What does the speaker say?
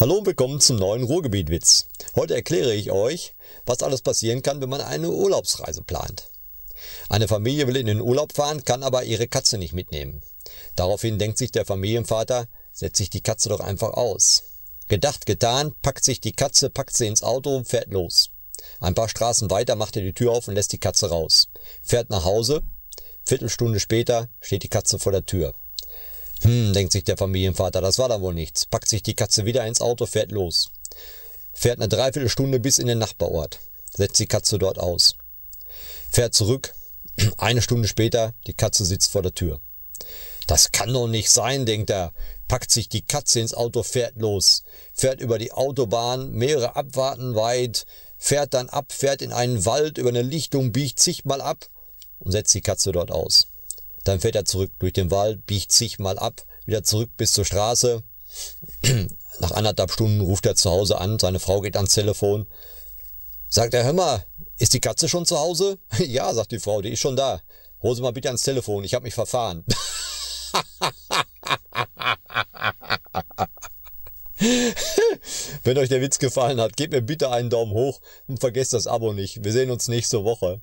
Hallo und willkommen zum neuen Ruhrgebietwitz. Heute erkläre ich euch, was alles passieren kann, wenn man eine Urlaubsreise plant. Eine Familie will in den Urlaub fahren, kann aber ihre Katze nicht mitnehmen. Daraufhin denkt sich der Familienvater, setzt sich die Katze doch einfach aus. Gedacht, getan, packt sich die Katze, packt sie ins Auto und fährt los. Ein paar Straßen weiter macht er die Tür auf und lässt die Katze raus. Fährt nach Hause. Viertelstunde später steht die Katze vor der Tür. Hm, denkt sich der Familienvater, das war da wohl nichts. Packt sich die Katze wieder ins Auto, fährt los. Fährt eine Dreiviertelstunde bis in den Nachbarort. Setzt die Katze dort aus. Fährt zurück. Eine Stunde später, die Katze sitzt vor der Tür. Das kann doch nicht sein, denkt er. Packt sich die Katze ins Auto, fährt los. Fährt über die Autobahn, mehrere Abwarten weit. Fährt dann ab, fährt in einen Wald, über eine Lichtung, biegt zigmal ab und setzt die Katze dort aus. Dann fährt er zurück durch den Wald, biegt sich mal ab, wieder zurück bis zur Straße. Nach anderthalb Stunden ruft er zu Hause an, seine Frau geht ans Telefon. Sagt er, hör mal, ist die Katze schon zu Hause? ja, sagt die Frau, die ist schon da. Hol sie mal bitte ans Telefon, ich habe mich verfahren. Wenn euch der Witz gefallen hat, gebt mir bitte einen Daumen hoch und vergesst das Abo nicht. Wir sehen uns nächste Woche.